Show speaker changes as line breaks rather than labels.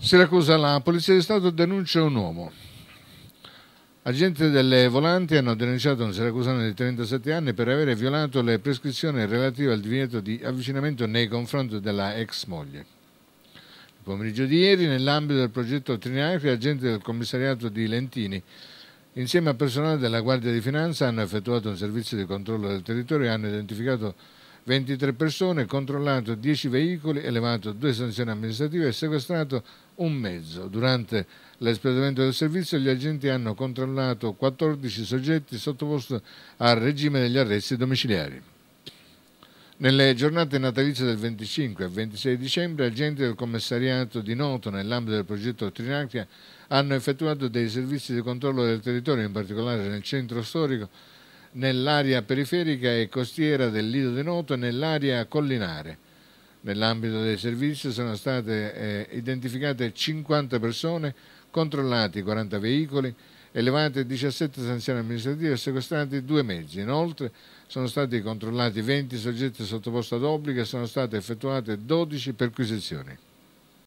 Siracusa, la Polizia di Stato denuncia un uomo. Agenti delle volanti hanno denunciato un siracusano di 37 anni per aver violato le prescrizioni relative al divieto di avvicinamento nei confronti della ex moglie. Il pomeriggio di ieri, nell'ambito del progetto Trinacri, agenti del commissariato di Lentini, insieme a personale della Guardia di Finanza, hanno effettuato un servizio di controllo del territorio e hanno identificato 23 persone, controllato 10 veicoli, elevato due sanzioni amministrative e sequestrato un mezzo. Durante l'espletamento del servizio gli agenti hanno controllato 14 soggetti sottoposti al regime degli arresti domiciliari. Nelle giornate natalizie del 25 e 26 dicembre, agenti del commissariato di Noto, nell'ambito del progetto Trinacria, hanno effettuato dei servizi di controllo del territorio, in particolare nel centro storico, nell'area periferica e costiera del Lido di Noto e nell'area collinare. Nell'ambito dei servizi sono state eh, identificate 50 persone, controllati 40 veicoli, elevate 17 sanzioni amministrative e sequestrati due mezzi. Inoltre sono stati controllati 20 soggetti sottoposti ad obbligo e sono state effettuate 12 perquisizioni.